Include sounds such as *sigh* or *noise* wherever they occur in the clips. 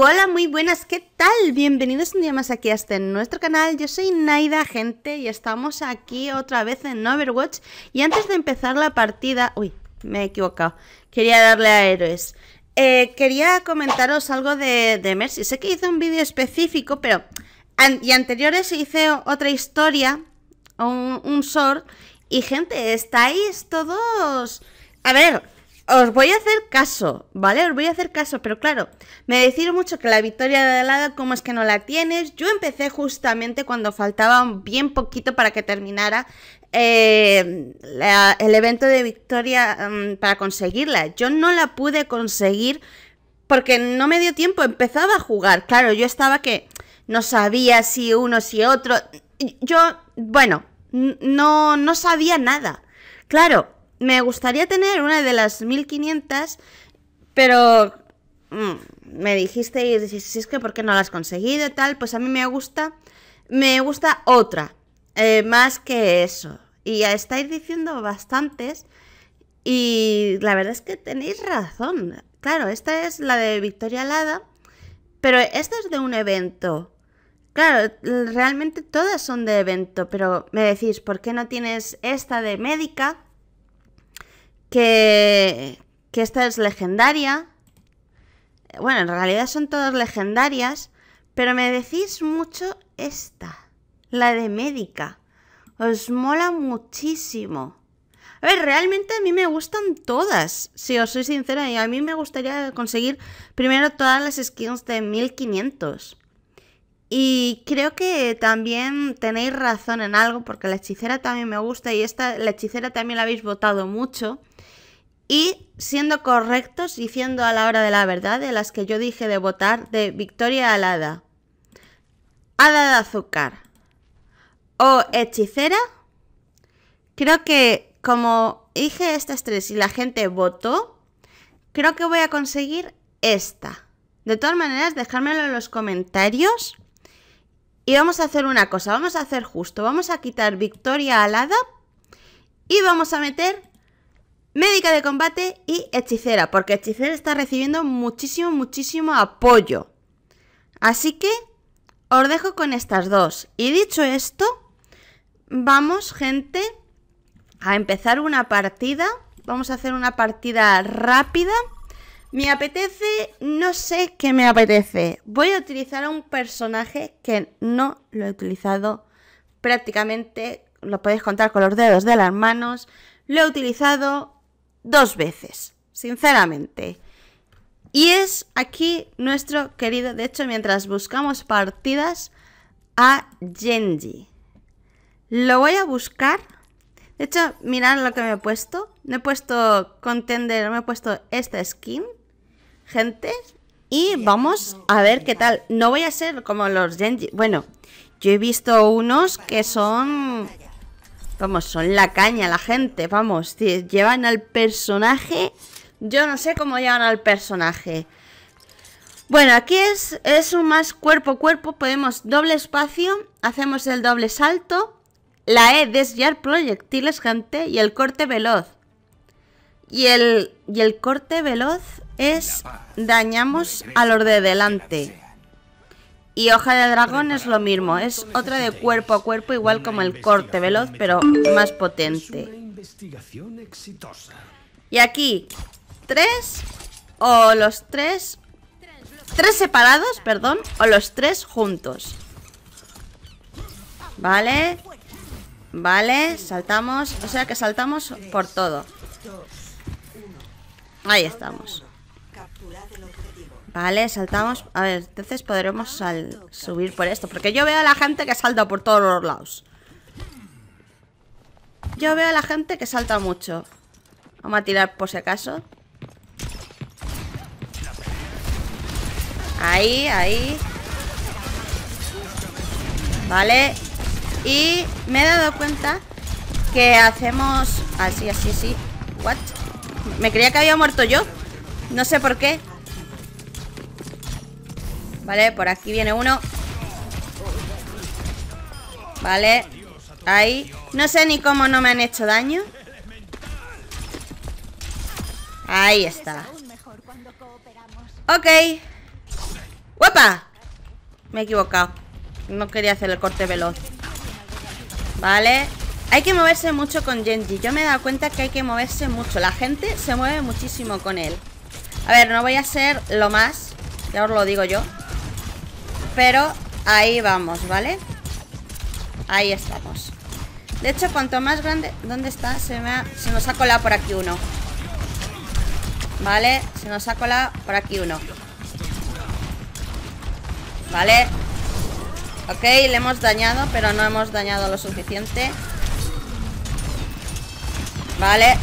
Hola, muy buenas, ¿qué tal? Bienvenidos un día más aquí hasta en este nuestro canal. Yo soy Naida, gente, y estamos aquí otra vez en Overwatch. Y antes de empezar la partida... Uy, me he equivocado. Quería darle a héroes. Eh, quería comentaros algo de, de Mercy. Sé que hice un vídeo específico, pero... y anteriores hice otra historia, un, un short. Y gente, estáis todos... A ver, os voy a hacer caso, ¿vale? Os voy a hacer caso, pero claro, me decís mucho que la victoria de helada, ¿cómo es que no la tienes? Yo empecé justamente cuando faltaba bien poquito para que terminara eh, el evento de victoria mm, para conseguirla. Yo no la pude conseguir porque no me dio tiempo, empezaba a jugar. Claro, yo estaba que no sabía si uno, si otro. Yo, bueno, no, no sabía nada. Claro, me gustaría tener una de las 1500, pero mm, me dijiste y si es que ¿por qué no la has conseguido y tal? Pues a mí me gusta, me gusta otra, eh, más que eso. Y ya estáis diciendo bastantes y la verdad es que tenéis razón. Claro, esta es la de Victoria Alada, pero esta es de un evento. Claro, realmente todas son de evento, pero me decís, ¿por qué no tienes esta de médica? que, esta es legendaria. Bueno, en realidad son todas legendarias, pero me decís mucho esta, la de médica. Os mola muchísimo. A ver, realmente a mí me gustan todas, si os soy sincera, y a mí me gustaría conseguir primero todas las skins de 1500. Y creo que también tenéis razón en algo, porque la hechicera también me gusta y esta, la hechicera también la habéis votado mucho y siendo correctos, diciendo a la hora de la verdad de las que yo dije de votar de Victoria Alada. Hada de azúcar. O hechicera. Creo que como dije estas tres y la gente votó, creo que voy a conseguir esta. De todas maneras, dejármelo en los comentarios. Y vamos a hacer una cosa, vamos a hacer justo, vamos a quitar Victoria Alada y vamos a meter médica de combate y hechicera, porque hechicera está recibiendo muchísimo, muchísimo apoyo. Así que os dejo con estas dos. Y dicho esto, vamos, gente, a empezar una partida. Vamos a hacer una partida rápida. Me apetece, no sé qué me apetece. Voy a utilizar a un personaje que no lo he utilizado prácticamente. Lo podéis contar con los dedos de las manos. Lo he utilizado dos veces, sinceramente. Y es aquí nuestro querido, de hecho, mientras buscamos partidas, a Genji. Lo voy a buscar. De hecho, mirad lo que me he puesto. Me he puesto contender, me he puesto esta skin. Gente. Y vamos a ver qué tal. No voy a ser como los Genji. Bueno, yo he visto unos que son Vamos, son la caña la gente, vamos, llevan al personaje... Yo no sé cómo llevan al personaje. Bueno, aquí es, es un más cuerpo a cuerpo, podemos doble espacio, hacemos el doble salto, la E desviar proyectiles, gente, y el corte veloz. Y el, y el corte veloz es dañamos a los de delante. Y hoja de dragón es lo mismo, es otra de cuerpo a cuerpo, igual como el corte veloz, pero más potente. Y aquí, tres, o los tres, tres separados, perdón, o los tres juntos. Vale, vale, saltamos, o sea que saltamos por todo. Ahí estamos. Vale, saltamos. A ver, entonces podremos subir por esto. Porque yo veo a la gente que salta por todos los lados. Yo veo a la gente que salta mucho. Vamos a tirar por si acaso. Ahí, ahí. Vale. Y me he dado cuenta que hacemos... Así, así, así. ¿What? Me creía que había muerto yo. No sé por qué. Vale, por aquí viene uno Vale Ahí No sé ni cómo no me han hecho daño Ahí está Ok guapa Me he equivocado No quería hacer el corte veloz Vale Hay que moverse mucho con Genji Yo me he dado cuenta que hay que moverse mucho La gente se mueve muchísimo con él A ver, no voy a ser lo más Ya os lo digo yo pero ahí vamos, ¿vale? Ahí estamos De hecho, cuanto más grande... ¿Dónde está? Se, me nos ha colado por aquí uno Vale, se nos ha colado por aquí uno Vale Ok, le hemos dañado Pero no hemos dañado lo suficiente Vale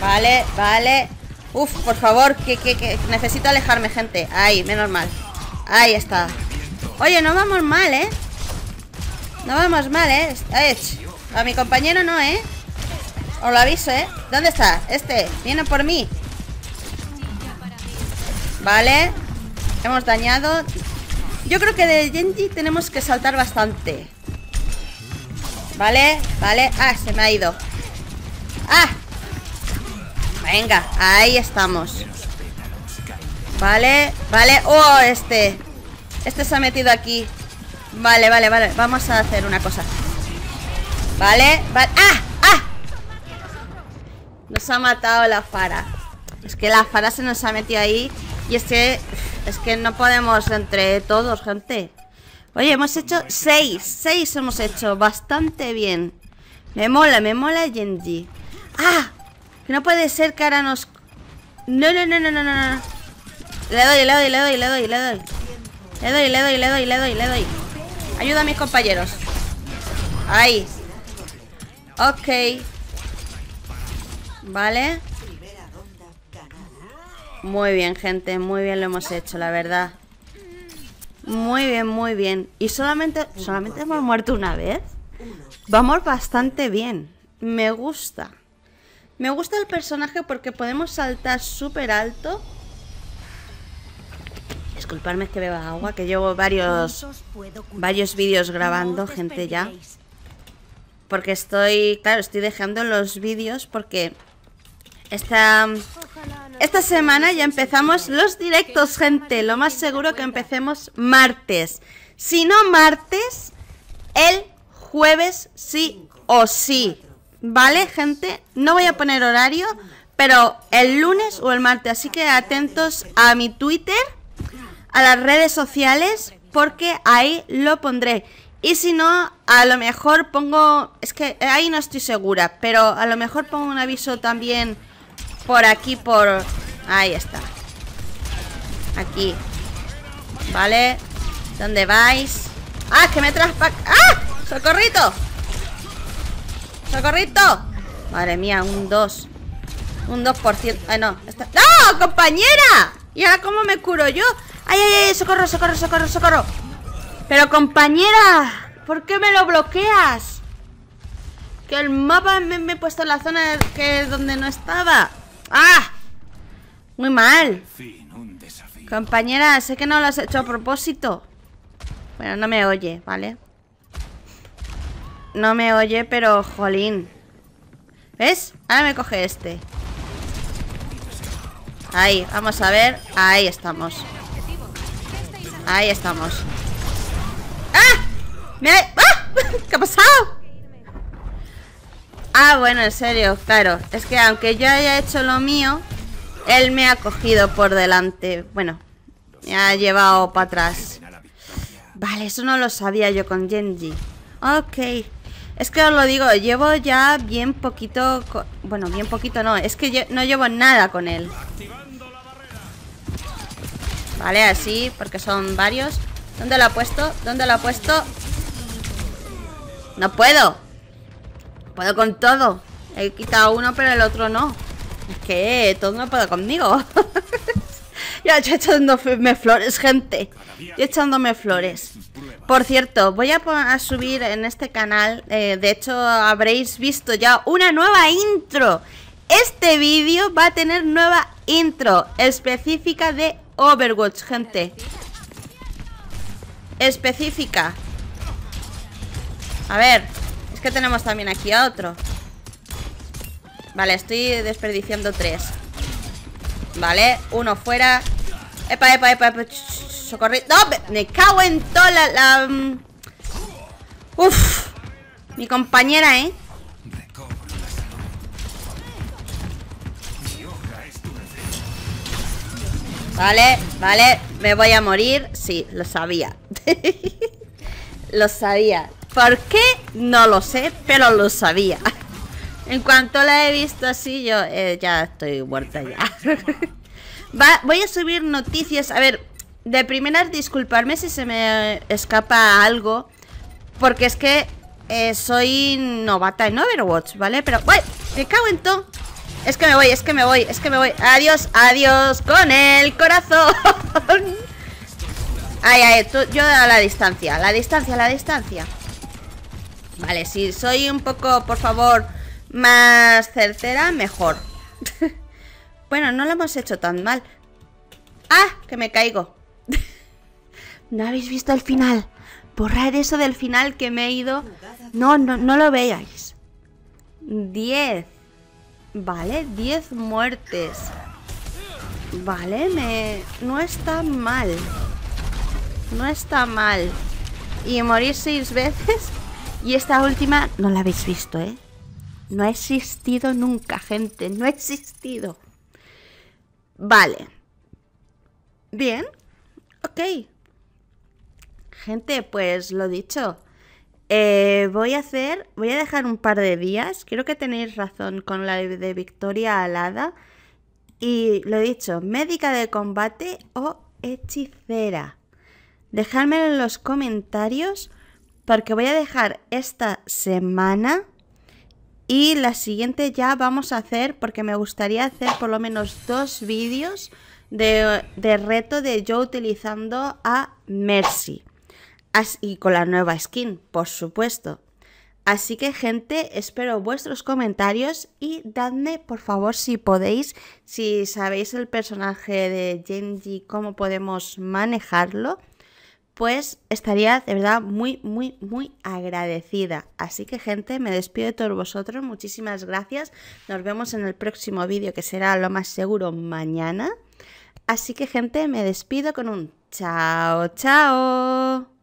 Vale, vale Uf, por favor, que, que, que necesito alejarme, gente Ahí, menos mal Ahí está Oye, no vamos mal, ¿eh? No vamos mal, ¿eh? A mi compañero no, ¿eh? Os lo aviso, ¿eh? ¿Dónde está? Este, viene por mí Vale Hemos dañado Yo creo que de Genji tenemos que saltar bastante Vale, vale Ah, se me ha ido Ah Venga, ahí estamos Vale, vale Oh, este este se ha metido aquí Vale, vale, vale Vamos a hacer una cosa Vale, vale ¡Ah! ¡Ah! Nos ha matado la Fara Es que la Fara se nos ha metido ahí Y es que... Es que no podemos entre todos, gente Oye, hemos hecho seis Seis hemos hecho Bastante bien Me mola, me mola Genji ¡Ah! Que no puede ser que ahora nos... No, no, no, no, no, no Le doy, le doy, le doy, le doy, le doy le doy, le doy, le doy, le doy, le doy. Ayuda a mis compañeros. Ahí. Ok. Vale. Muy bien, gente. Muy bien lo hemos hecho, la verdad. Muy bien, muy bien. Y solamente, solamente hemos muerto una vez. Vamos bastante bien. Me gusta. Me gusta el personaje porque podemos saltar súper alto disculparme que beba agua, que llevo varios varios vídeos grabando, gente ya. Porque estoy, claro, estoy dejando los vídeos porque esta esta semana ya empezamos los directos, gente. Lo más seguro que empecemos martes. Si no martes, el jueves sí o sí. ¿Vale, gente? No voy a poner horario, pero el lunes o el martes. Así que atentos a mi Twitter a las redes sociales porque ahí lo pondré. Y si no, a lo mejor pongo... Es que ahí no estoy segura, pero a lo mejor pongo un aviso también por aquí, por... Ahí está. Aquí. ¿Vale? ¿Dónde vais? ¡Ah, que me traspa... ¡Ah! ¡Socorrito! ¡Socorrito! Madre mía, un 2. Un 2%. Ay, no. Está... ¡No, compañera! ya cómo me curo yo? ¡Ay, ay, ay! ¡Socorro, socorro, socorro, socorro! Pero compañera, ¿por qué me lo bloqueas? Que el mapa me, me he puesto en la zona que, donde no estaba. ¡Ah! Muy mal. Compañera, sé que no lo has hecho a propósito. Bueno, no me oye, ¿vale? No me oye, pero jolín. ¿Ves? Ahora me coge este. Ahí, vamos a ver. Ahí estamos. Ahí estamos. ¡Ah! ¡Me ¡Ah! *laughs* ¿Qué ha pasado? Ah, bueno, en serio, claro. Es que aunque yo haya hecho lo mío, él me ha cogido por delante. Bueno, me ha llevado para atrás. Vale, eso no lo sabía yo con Genji. Ok. Es que os lo digo, llevo ya bien poquito... Bueno, bien poquito no. Es que yo no llevo nada con él. Vale, así, porque son varios ¿Dónde lo ha puesto? ¿Dónde lo ha puesto? No puedo Puedo con todo He quitado uno, pero el otro no Es que todo no puedo conmigo *laughs* Ya estoy echándome flores, gente Yo echándome flores Por cierto, voy a, subir en este canal eh, De hecho, habréis visto ya una nueva intro Este vídeo va a tener nueva intro Específica de Overwatch, gente Específica A ver Es que tenemos también aquí a otro Vale, estoy desperdiciando tres Vale, uno fuera Epa, epa, epa, ¡No! Me cago en toda la... Mm. Uf Mi compañera, ¿eh? Vale, vale, me voy a morir. Sí, lo sabía. *laughs* lo sabía. ¿Por qué? No lo sé, pero lo sabía. *laughs* en cuanto la he visto así, yo eh, ya estoy muerta ya. *laughs* voy a subir noticias. A ver, de primeras disculparme si se me escapa algo. Porque es que eh, soy novata en Overwatch, ¿vale? Pero, ¡ay! Me cago en todo. Es que me voy, es que me voy, es que me voy. Adiós, adiós, con el corazón. Ay, ay, yo a la distancia, la distancia, la distancia. Vale, si soy un poco, por favor, más certera, mejor. *laughs* bueno, no lo hemos hecho tan mal. ¡Ah! Que me caigo. *laughs* no habéis visto el final. Borrar eso del final que me he ido. No, no, no lo veáis. Diez Vale, 10 muertes. Vale, me... no está mal. No está mal. Y morir seis veces. Y esta última no la habéis visto, ¿eh? No ha existido nunca, gente. No ha existido. Vale. Bien. Ok. Gente, pues lo dicho. Eh, voy a hacer, voy a dejar un par de días. Creo que tenéis razón con la de Victoria Alada. Y lo he dicho, médica de combate o hechicera. Dejadmelo en los comentarios porque voy a dejar esta semana y la siguiente ya vamos a hacer porque me gustaría hacer por lo menos dos vídeos de, de reto de yo utilizando a Mercy y con la nueva skin, por supuesto. Así que gente, espero vuestros comentarios y dadme por favor si podéis, si sabéis el personaje de Genji, cómo podemos manejarlo, pues estaría de verdad muy, muy, muy agradecida. Así que gente, me despido de todos vosotros, muchísimas gracias, nos vemos en el próximo vídeo que será lo más seguro mañana. Así que gente, me despido con un chao, chao.